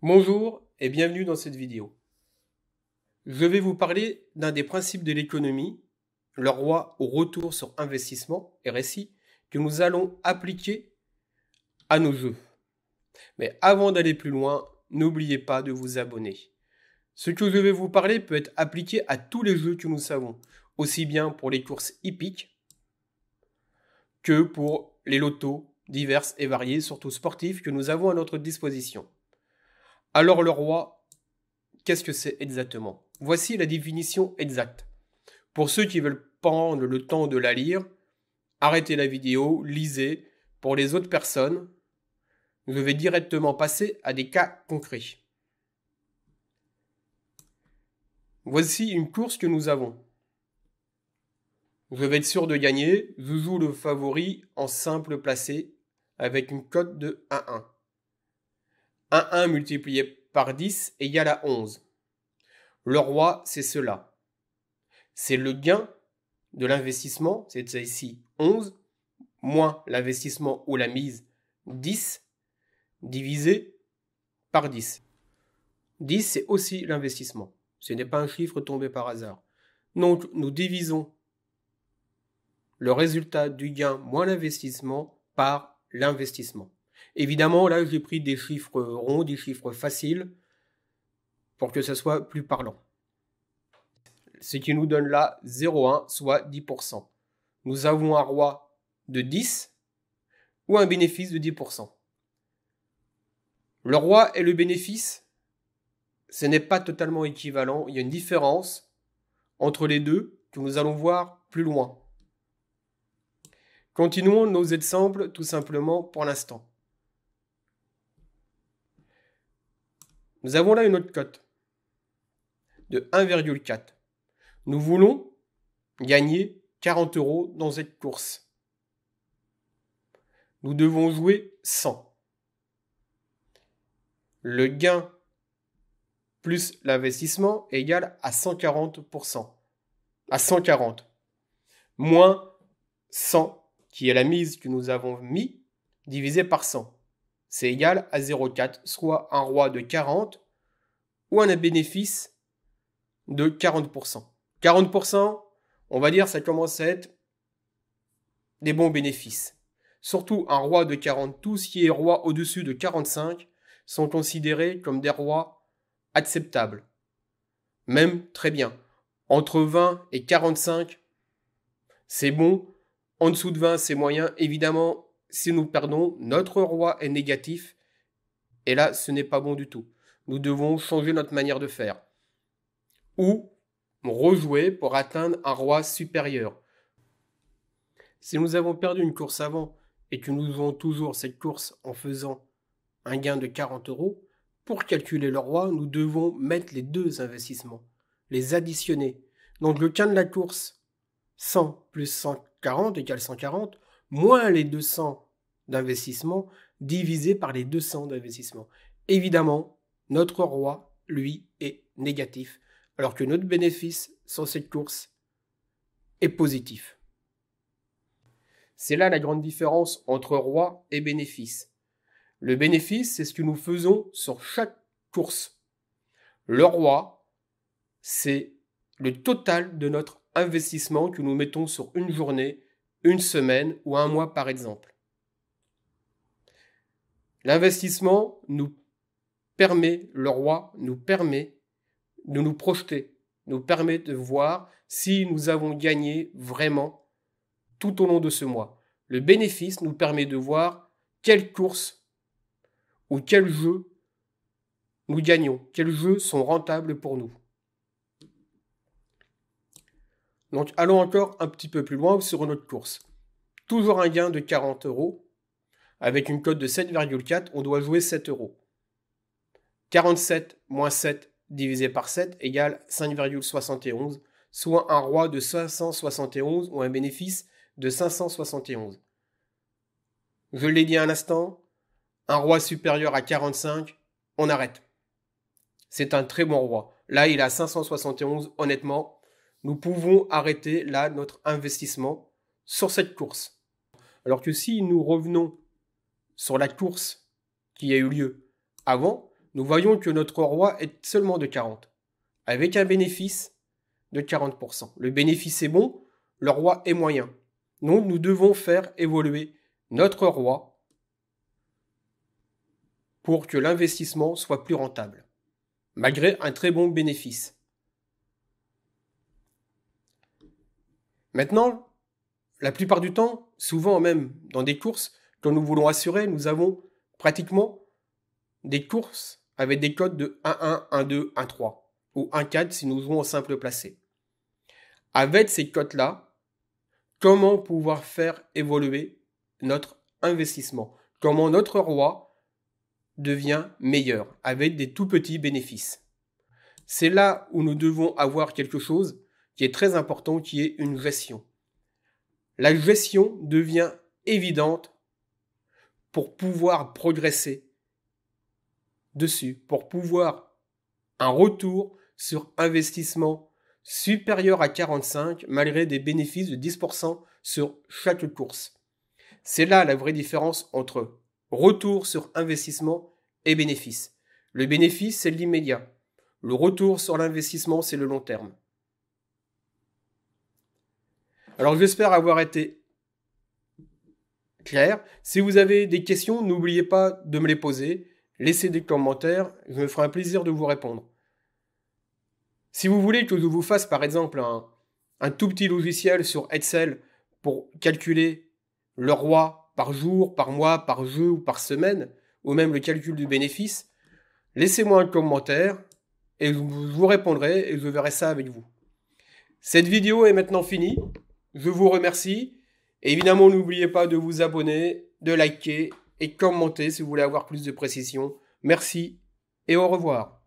Bonjour et bienvenue dans cette vidéo. Je vais vous parler d'un des principes de l'économie, le roi au retour sur investissement, et récit, que nous allons appliquer à nos jeux. Mais avant d'aller plus loin, n'oubliez pas de vous abonner. Ce que je vais vous parler peut être appliqué à tous les jeux que nous savons, aussi bien pour les courses hippiques que pour les lotos diverses et variées, surtout sportives que nous avons à notre disposition. Alors le roi, qu'est-ce que c'est exactement Voici la définition exacte. Pour ceux qui veulent prendre le temps de la lire, arrêtez la vidéo, lisez. Pour les autres personnes, je vais directement passer à des cas concrets. Voici une course que nous avons. Je vais être sûr de gagner. Zouzou le favori en simple placé avec une cote de 1-1. 1, 1 multiplié par 10 égale à 11. Le roi, c'est cela. C'est le gain de l'investissement, c'est ici 11, moins l'investissement ou la mise 10, divisé par 10. 10, c'est aussi l'investissement. Ce n'est pas un chiffre tombé par hasard. Donc, nous divisons le résultat du gain moins l'investissement par l'investissement. Évidemment, là, j'ai pris des chiffres ronds, des chiffres faciles, pour que ça soit plus parlant. Ce qui nous donne là 0,1, soit 10%. Nous avons un roi de 10 ou un bénéfice de 10%. Le roi et le bénéfice, ce n'est pas totalement équivalent, il y a une différence entre les deux que nous allons voir plus loin. Continuons nos exemples tout simplement pour l'instant. Nous avons là une autre cote de 1,4. Nous voulons gagner 40 euros dans cette course. Nous devons jouer 100. Le gain plus l'investissement égal à 140%. À 140. Moins 100, qui est la mise que nous avons mise, divisé par 100 c'est égal à 0,4, soit un roi de 40 ou un bénéfice de 40%. 40%, on va dire, ça commence à être des bons bénéfices. Surtout un roi de 40, tout ce qui est roi au-dessus de 45 sont considérés comme des rois acceptables. Même très bien. Entre 20 et 45, c'est bon. En dessous de 20, c'est moyen. Évidemment, si nous perdons, notre roi est négatif, et là, ce n'est pas bon du tout. Nous devons changer notre manière de faire. Ou rejouer pour atteindre un roi supérieur. Si nous avons perdu une course avant et que nous jouons toujours cette course en faisant un gain de 40 euros, pour calculer le roi, nous devons mettre les deux investissements, les additionner. Donc le gain de la course 100 plus 140 égale 140, moins les 200 d'investissement divisé par les 200 d'investissement. Évidemment, notre roi, lui, est négatif, alors que notre bénéfice sur cette course est positif. C'est là la grande différence entre roi et bénéfice. Le bénéfice, c'est ce que nous faisons sur chaque course. Le roi, c'est le total de notre investissement que nous mettons sur une journée une semaine ou un mois par exemple. L'investissement nous permet, le roi nous permet de nous projeter, nous permet de voir si nous avons gagné vraiment tout au long de ce mois. Le bénéfice nous permet de voir quelle course ou quel jeu nous gagnons, quels jeux sont rentables pour nous. Donc allons encore un petit peu plus loin sur notre course. Toujours un gain de 40 euros. Avec une cote de 7,4, on doit jouer 7 euros. 47 moins 7 divisé par 7 égale 5,71, soit un roi de 571 ou un bénéfice de 571. Je l'ai dit à instant, un roi supérieur à 45, on arrête. C'est un très bon roi. Là, il a 571, honnêtement, nous pouvons arrêter là notre investissement sur cette course. Alors que si nous revenons sur la course qui a eu lieu avant, nous voyons que notre roi est seulement de 40, avec un bénéfice de 40%. Le bénéfice est bon, le roi est moyen. Donc nous devons faire évoluer notre roi pour que l'investissement soit plus rentable, malgré un très bon bénéfice. Maintenant, la plupart du temps, souvent même dans des courses, quand nous voulons assurer, nous avons pratiquement des courses avec des codes de 1-1, 1-2, 1-3 ou 1-4 si nous jouons en simple placé. Avec ces cotes-là, comment pouvoir faire évoluer notre investissement Comment notre roi devient meilleur avec des tout petits bénéfices C'est là où nous devons avoir quelque chose qui est très important, qui est une gestion. La gestion devient évidente pour pouvoir progresser dessus, pour pouvoir un retour sur investissement supérieur à 45 malgré des bénéfices de 10% sur chaque course. C'est là la vraie différence entre retour sur investissement et bénéfice. Le bénéfice, c'est l'immédiat. Le retour sur l'investissement, c'est le long terme. Alors j'espère avoir été clair. Si vous avez des questions, n'oubliez pas de me les poser. Laissez des commentaires, je me ferai un plaisir de vous répondre. Si vous voulez que je vous fasse par exemple un, tout petit logiciel sur Excel pour calculer le roi par jour, par mois, par jeu ou par semaine, ou même le calcul du bénéfice, laissez-moi un commentaire et je vous répondrai et je verrai ça avec vous. Cette vidéo est maintenant finie. Je vous remercie. évidemment, n'oubliez pas de vous abonner, de liker et commenter si vous voulez avoir plus de précisions. Merci et au revoir.